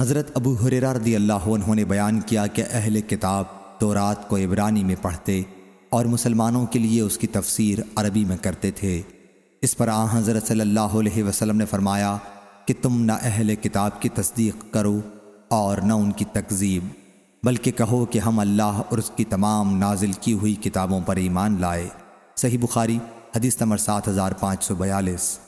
हज़रत अबू हुररा रदी अल्लाह उन्होंने बयान किया कि अहल किताब तो रात को इबरानी में पढ़ते और मुसलमानों के लिए उसकी तफसीर अरबी में करते थे इस पर आ हज़रत सल्लल्लाहु अलैहि वसल्लम ने फरमाया कि तुम ना अहल किताब की तस्दीक करो और न उनकी तकजीब बल्कि कहो कि हम अल्लाह और उसकी तमाम नाजिल की हुई किताबों पर ईमान लाए सही बुखारी हदीस नंबर सात हज़ार पाँच सौ बयालीस